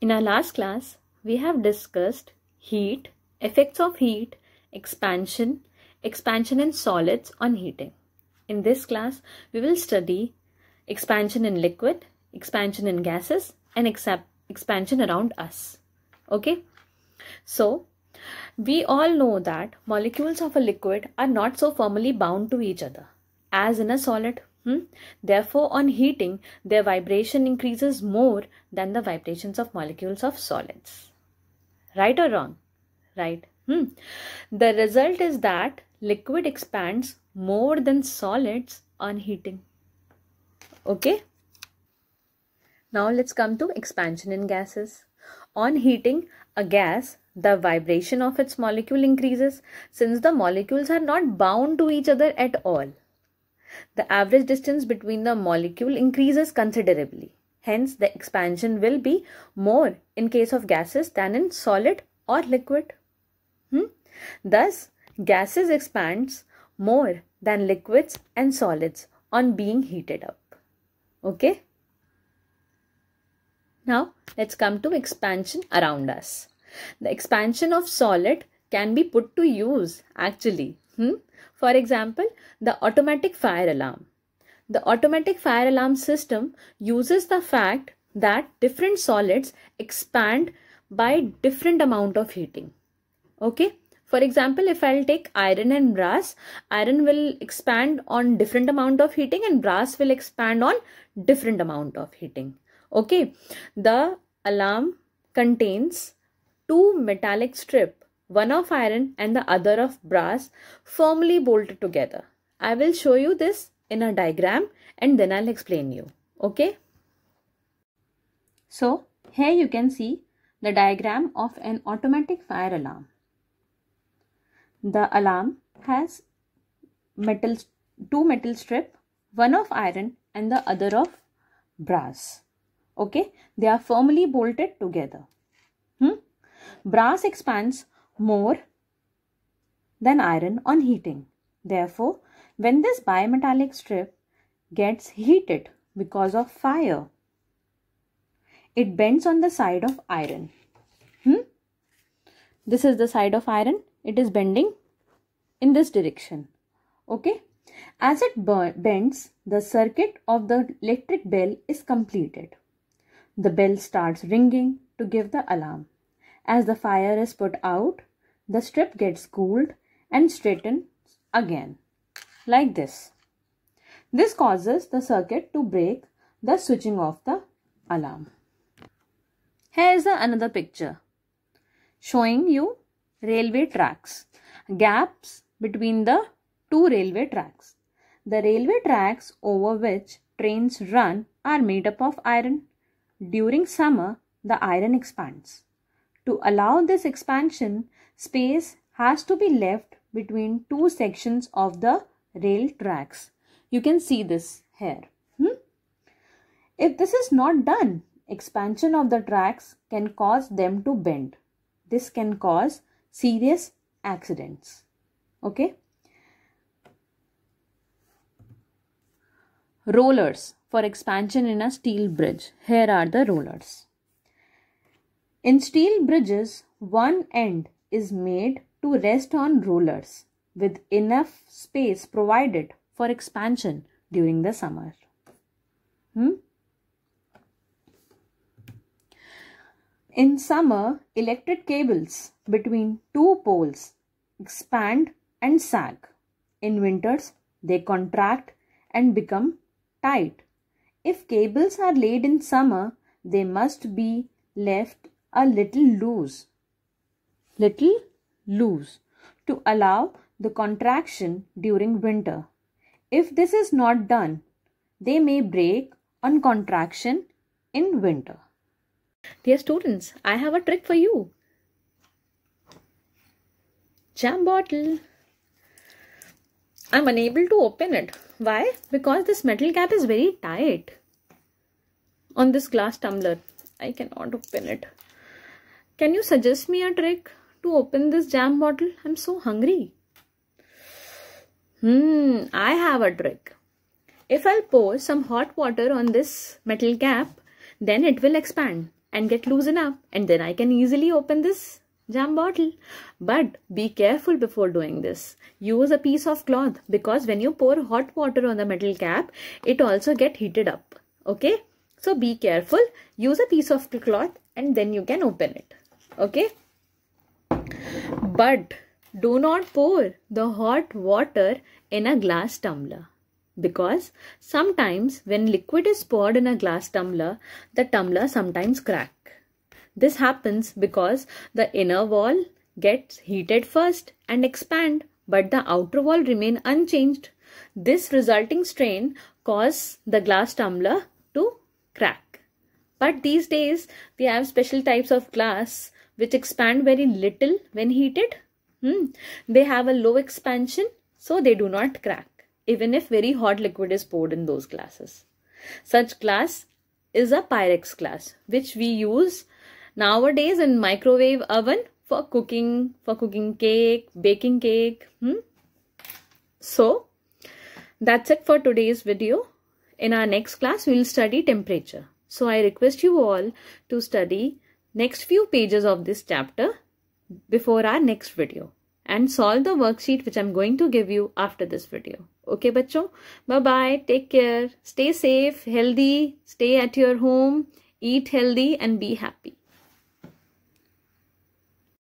In our last class, we have discussed heat, effects of heat, expansion, expansion in solids on heating. In this class, we will study expansion in liquid, expansion in gases and expansion around us. Okay. So, we all know that molecules of a liquid are not so firmly bound to each other as in a solid. Hmm? Therefore, on heating, their vibration increases more than the vibrations of molecules of solids. Right or wrong? Right. Hmm. The result is that liquid expands more than solids on heating. Okay. Now let's come to expansion in gases. On heating a gas, the vibration of its molecule increases since the molecules are not bound to each other at all the average distance between the molecule increases considerably. Hence, the expansion will be more in case of gases than in solid or liquid. Hmm? Thus, gases expands more than liquids and solids on being heated up. Okay? Now, let's come to expansion around us. The expansion of solid can be put to use actually. Hmm? For example, the automatic fire alarm. The automatic fire alarm system uses the fact that different solids expand by different amount of heating. Okay. For example, if I'll take iron and brass, iron will expand on different amount of heating and brass will expand on different amount of heating. Okay. The alarm contains two metallic strip one of iron and the other of brass firmly bolted together. I will show you this in a diagram and then I'll explain you. Okay. So here you can see the diagram of an automatic fire alarm. The alarm has metal, two metal strip, one of iron and the other of brass. Okay, they are firmly bolted together. Hmm? Brass expands more than iron on heating. Therefore, when this bimetallic strip gets heated because of fire, it bends on the side of iron. Hmm? This is the side of iron. It is bending in this direction. Okay. As it bends, the circuit of the electric bell is completed. The bell starts ringing to give the alarm. As the fire is put out, the strip gets cooled and straightened again, like this. This causes the circuit to break, thus switching off the alarm. Here is another picture showing you railway tracks, gaps between the two railway tracks. The railway tracks over which trains run are made up of iron. During summer, the iron expands. To allow this expansion, space has to be left between two sections of the rail tracks. You can see this here. Hmm? If this is not done, expansion of the tracks can cause them to bend. This can cause serious accidents. Okay. Rollers for expansion in a steel bridge. Here are the rollers. In steel bridges, one end is made to rest on rollers with enough space provided for expansion during the summer. Hmm? In summer, electric cables between two poles expand and sag. In winters, they contract and become tight. If cables are laid in summer, they must be left a little loose. Little loose to allow the contraction during winter. If this is not done, they may break on contraction in winter. Dear students, I have a trick for you. Jam bottle. I'm unable to open it. Why? Because this metal cap is very tight on this glass tumbler. I cannot open it. Can you suggest me a trick to open this jam bottle? I'm so hungry. Hmm, I have a trick. If I'll pour some hot water on this metal cap, then it will expand and get loosened up and then I can easily open this jam bottle. But be careful before doing this. Use a piece of cloth because when you pour hot water on the metal cap, it also get heated up. Okay? So be careful. Use a piece of cloth and then you can open it okay but do not pour the hot water in a glass tumbler because sometimes when liquid is poured in a glass tumbler the tumbler sometimes crack this happens because the inner wall gets heated first and expand but the outer wall remain unchanged this resulting strain cause the glass tumbler to crack but these days, we have special types of glass which expand very little when heated. Hmm. They have a low expansion, so they do not crack, even if very hot liquid is poured in those glasses. Such glass is a Pyrex glass, which we use nowadays in microwave oven for cooking, for cooking cake, baking cake. Hmm. So, that's it for today's video. In our next class, we will study temperature. So I request you all to study next few pages of this chapter before our next video and solve the worksheet which I'm going to give you after this video. Okay, bacho? Bye-bye. Take care. Stay safe, healthy, stay at your home, eat healthy and be happy.